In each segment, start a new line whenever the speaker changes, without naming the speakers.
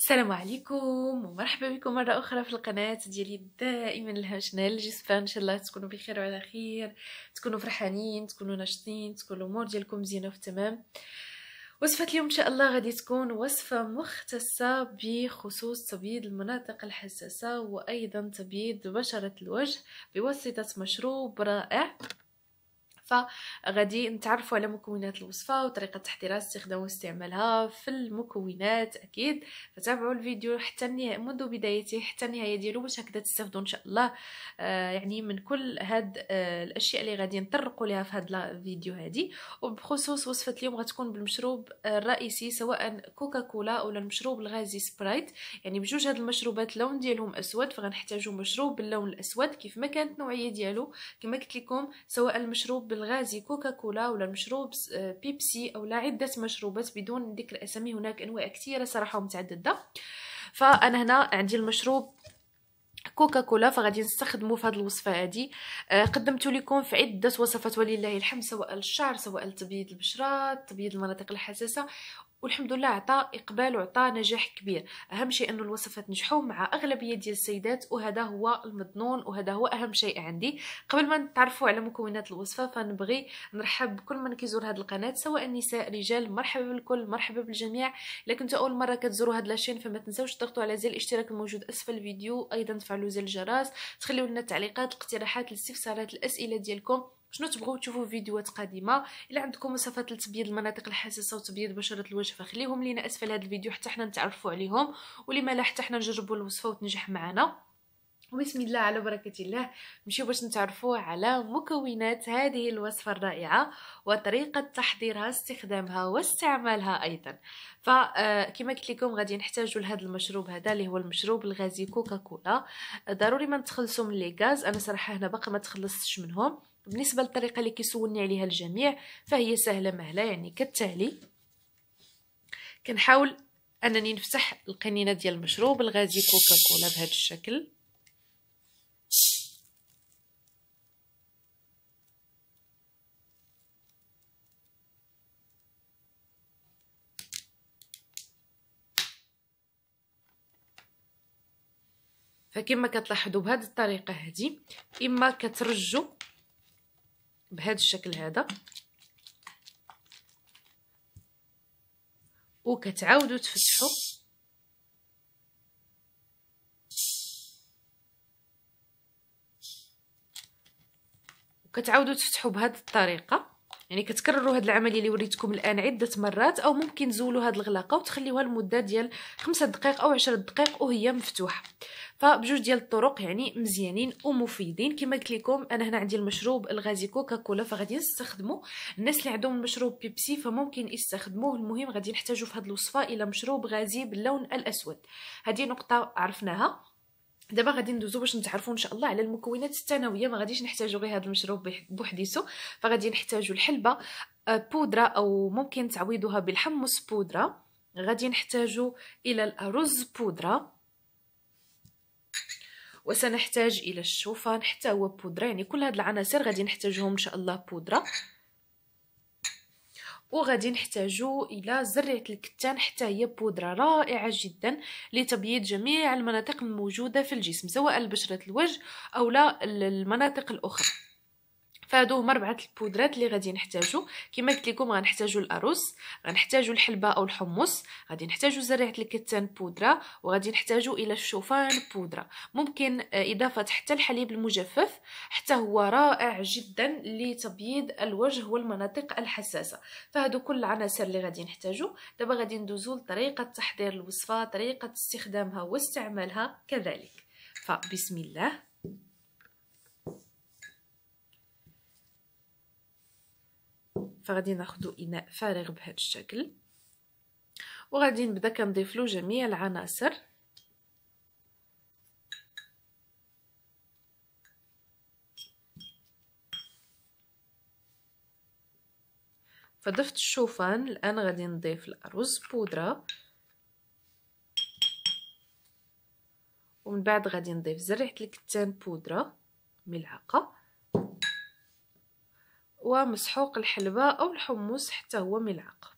السلام عليكم ومرحبا بكم مرة أخرى في القناة ديالي دائما لها شنال جسفة إن شاء الله تكونوا بخير وعلى خير تكونوا فرحانين تكونوا ناشطين تكونوا الأمور ديالكم مزيانة في تمام وصفة اليوم إن شاء الله غادي تكون وصفة مختصة بخصوص تبييض المناطق الحساسة وأيضا تبييض بشرة الوجه بواسطة مشروب رائع الوصفه غادي نتعرفوا على مكونات الوصفه وطريقه تحضيرها استخدام واستعمالها في المكونات اكيد فتابعوا الفيديو حتى النهايه منذ بدايته حتى النهايه ديالو باش هكذا تستافدوا ان شاء الله آه يعني من كل هاد آه الاشياء اللي غادي نطرقوا لها في هذا الفيديو هادي وبخصوص وصفه اليوم غتكون بالمشروب آه، الرئيسي سواء كوكاكولا ولا المشروب الغازي سبرايت يعني بجوج هاد المشروبات اللون ديالهم اسود فغنحتاجو مشروب باللون الاسود كيف ما كانت النوعيه ديالو كما قلت لكم سواء المشروب الغازي كوكا كولا ولا المشروب آه، بيبسي او لا عده مشروبات بدون ذكر اسامي هناك انواع كثيره صراحه ومتعدده فانا هنا عندي المشروب كوكا كولا فغادي نستخدمه في هذه الوصفه هذه آه قدمت لكم في عده وصفات ولله الحمد سواء الشعر سواء تبييض البشره تبييض المناطق الحساسه والحمد لله عطى اقبال وعطى نجاح كبير اهم شيء انه الوصفات نجحوا مع اغلبيه ديال السيدات وهذا هو المظنون وهذا هو اهم شيء عندي قبل ما نتعرفوا على مكونات الوصفه فنبغي نرحب بكل من كيزور هذه القناه سواء نساء رجال مرحبا بالكل مرحبا بالجميع لكن انت اول مره كتزوروا هذا لاشين فما تنساوش تضغطوا على زر الاشتراك الموجود اسفل الفيديو ايضا تفعلوا زر الجرس تخليوا لنا التعليقات الاقتراحات الاستفسارات الاسئله ديالكم شنو تبغوا تشوفوا فيديوهات قادمه الا عندكم وصفات لتبييض المناطق الحساسه وتبييض بشره الوجه فخليهم لينا اسفل هذا الفيديو حتى حنا نتعرفوا عليهم ولما لا حتى حنا نجربوا الوصفه وتنجح معنا بسم الله على بركة الله نمشيو باش نتعرفوا على مكونات هذه الوصفة الرائعة وطريقة تحضيرها استخدامها واستعمالها أيضا فكما آه، قلت لكم غادي نحتاجوا لهذا المشروب هذا اللي هو المشروب الغازي كوكا كولا ضروري ما تخلصوا من لي غاز انا صراحه هنا باقي ما تخلصتش منهم بالنسبه للطريقه اللي كيسولني عليها الجميع فهي سهله مهله يعني كالتالي كنحاول انني نفتح القنينه ديال المشروب الغازي كوكاكولا بهذا الشكل فكما كتلاحظوا بهذه الطريقه هذه اما كترجوا بهذا الشكل هذا وكتعاودوا تفتحوا وكتعاودوا تفتحوا بهذه الطريقه يعني كتكرروا هاد العمليه اللي وريتكم الان عده مرات او ممكن تزولوا هاد الغلاقه وتخليوها لمده ديال 5 دقائق او 10 دقائق وهي مفتوحه فبجوج ديال الطرق يعني مزيانين ومفيدين كما قلت لكم انا هنا عندي المشروب الغازي كوكا كولا فغادي نستخدمه الناس اللي عندهم المشروب بيبسي فممكن يستخدموه المهم غادي نحتاجو في هاد الوصفه الى مشروب غازي باللون الاسود هذه نقطه عرفناها دابا غادي ندوزو باش نتعرفوا ان شاء الله على المكونات الثانويه ما غاديش نحتاجو غير هذا المشروب بوحديتو فغادي نحتاجو الحلبه آه، بودره او ممكن تعويضها بالحمص بودره غادي نحتاجو الى الارز بودره وسنحتاج الى الشوفان حتى هو بودره يعني كل هاد العناصر غادي نحتاجهم ان شاء الله بودره وغادي نحتاجو الى زريعه الكتان حتى هي بودره رائعه جدا لتبييض جميع المناطق الموجوده في الجسم سواء بشره الوجه او لا المناطق الاخرى فهادو هما ربعه البودرات اللي غادي نحتاجو كما قلت لكم غنحتاجو الارز غنحتاجو الحلبه او الحمص غادي نحتاجو زريعه الكتان بودره وغادي نحتاجو الى الشوفان بودره ممكن آه، اضافه حتى الحليب المجفف حتى هو رائع جدا لتبييض الوجه والمناطق الحساسه فهادو كل العناصر اللي غادي نحتاجو دابا غادي ندوزو لطريقه تحضير الوصفه طريقه استخدامها واستعمالها كذلك فبسم الله فغادي ناخدو اناء فارغ بهذا الشكل وغادي نبدا كنضيفلو جميع العناصر فضفت الشوفان الان غادي نضيف الارز بودره ومن بعد غادي نضيف زريعه الكتان بودره ملعقه ومسحوق الحلبة أو الحمص حتى هو ملعقة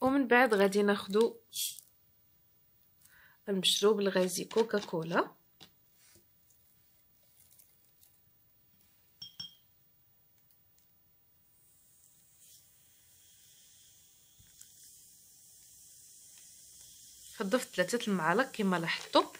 ومن بعد غادي ناخدو المشروب الغازي كوكا كولا ضفت ثلاثه المعالق كما لاحظتوا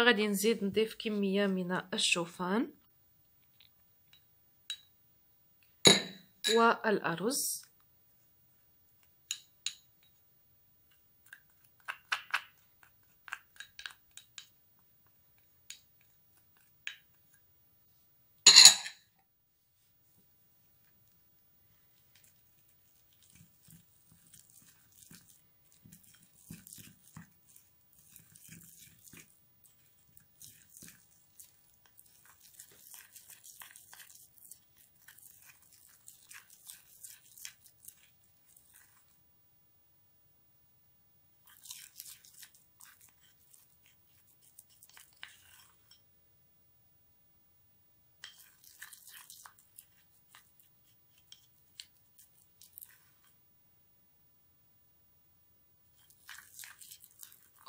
فغادي نزيد نضيف كمية من الشوفان والأرز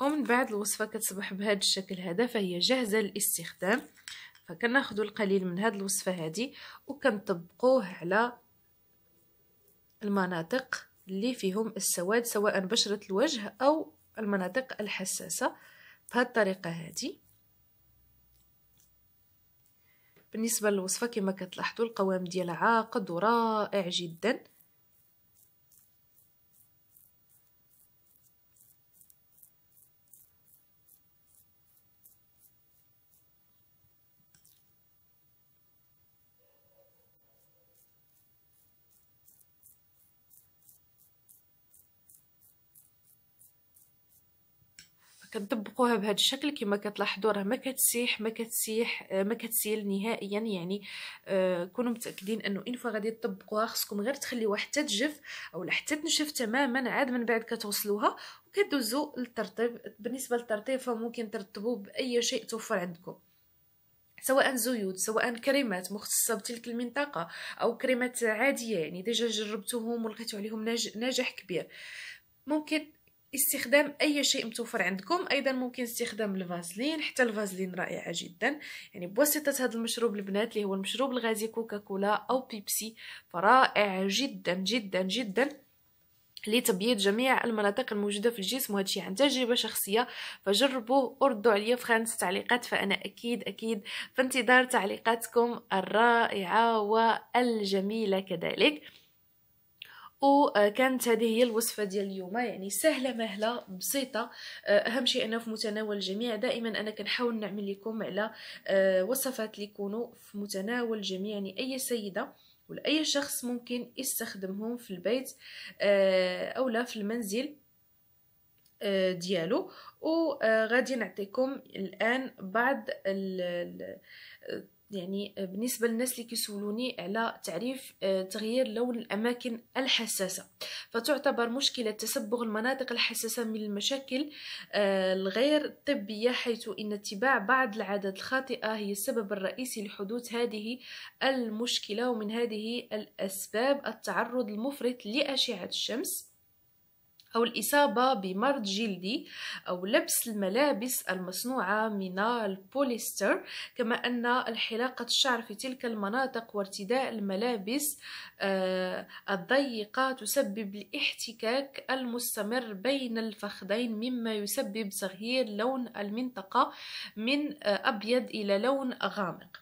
ومن بعد الوصفة كتصبح بهذا الشكل هذا فهي جاهزة للاستخدام فكناخدو القليل من هذه الوصفة هذه وكنطبقوه على المناطق اللي فيهم السواد سواء بشرة الوجه أو المناطق الحساسة بهذه الطريقة هذه بالنسبة للوصفة كما كتلاحظوا القوام ديالها عاقد ورائع جدا كنطبقوها بهذا الشكل كما كتلاحظوا راه ما كتسيح ما كتسيح آه، ما كتسيل نهائيا يعني آه، كونوا متاكدين انه اين فوا غادي تطبقوها خصكم غير تخليوها حتى تجف او حتى تنشف تماما عاد من بعد كتوصلوها وكدوزوا للترطيب بالنسبه للترطيب فممكن ترطبوا باي شيء توفر عندكم سواء زيوت سواء كريمات مختصة بتلك المنطقة أو كريمات عادية يعني ديجا جربتوهم ولقيتو عليهم ناجح كبير ممكن استخدام اي شيء متوفر عندكم ايضا ممكن استخدام الفازلين حتى الفازلين رائعه جدا يعني بواسطه هذا المشروب البنات اللي هو المشروب الغازي كوكاكولا او بيبسي فرائع جدا جدا جدا لتبييض جميع المناطق الموجوده في الجسم وهذا الشيء عن تجربه شخصيه فجربوه وردوا عليا في خانه التعليقات فانا اكيد اكيد في انتظار تعليقاتكم الرائعه والجميله كذلك وكانت آه، هذه هي الوصفه ديال اليوم يعني سهله مهله بسيطه آه، اهم شيء انه في متناول الجميع دائما انا كنحاول نعمل لكم على آه، وصفات اللي يكونوا في متناول الجميع يعني اي سيده ولأي شخص ممكن يستخدمهم في البيت او لا في المنزل ديالو وغادي نعطيكم الان بعض يعني آه، بالنسبه للناس اللي كيسولوني على تعريف آه، تغيير لون الاماكن الحساسه فتعتبر مشكله تسبغ المناطق الحساسه من المشاكل آه، الغير طبيه حيث ان اتباع بعض العادات الخاطئه هي السبب الرئيسي لحدوث هذه المشكله ومن هذه الاسباب التعرض المفرط لاشعه الشمس أو الإصابة بمرض جلدي أو لبس الملابس المصنوعة من البوليستر كما أن الحلاقة الشعر في تلك المناطق وارتداء الملابس آه، الضيقة تسبب الاحتكاك المستمر بين الفخذين مما يسبب تغيير لون المنطقة من آه، أبيض إلى لون غامق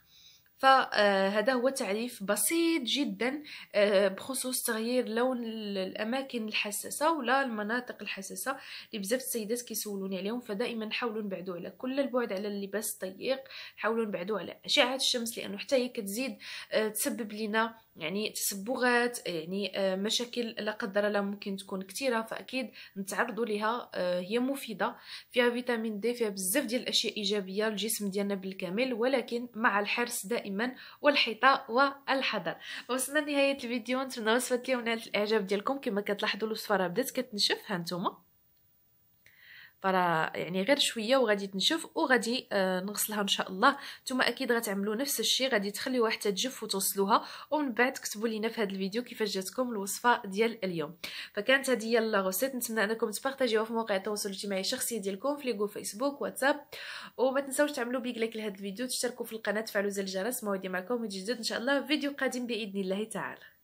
فهذا هو تعريف بسيط جدا آه، بخصوص تغيير لون الاماكن الحساسه ولا المناطق الحساسه اللي بزاف السيدات كيسولوني عليهم فدائما نحاولوا نبعدوا على كل البعد على اللباس الضيق نحاولوا نبعدوا على اشعه الشمس لانه حتى هي كتزيد آه، تسبب لنا يعني تسبغات يعني آه، مشاكل لا قدر الله ممكن تكون كثيره فاكيد نتعرضوا لها آه، هي مفيده فيها فيتامين دي فيها بزاف ديال الاشياء ايجابيه للجسم ديالنا بالكامل ولكن مع الحرص دائما والحيطه والحذر وصلنا لنهايه الفيديو نتمنى وصفه اليوم نالت الاعجاب ديالكم كما كتلاحظوا الوصفه راه بدات كتنشف ها نتوما فرا يعني غير شويه وغادي تنشف وغادي آه نغسلها ان شاء الله نتوما اكيد غتعملوا نفس الشيء غادي تخليوها حتى تجف وتوصلوها ومن بعد كتبوا لينا في هذا الفيديو كيفاش جاتكم الوصفه ديال اليوم فكانت هذه هي لا غوسيت نتمنى انكم تبارطاجيوها في مواقع التواصل الاجتماعي الشخصي ديالكم في ليغو فيسبوك واتساب وما تنساوش تعملوا بيك لايك لهذا الفيديو تشتركوا في القناه تفعلوا زر الجرس موعدي معكم جديد ان شاء الله فيديو قادم باذن الله تعالى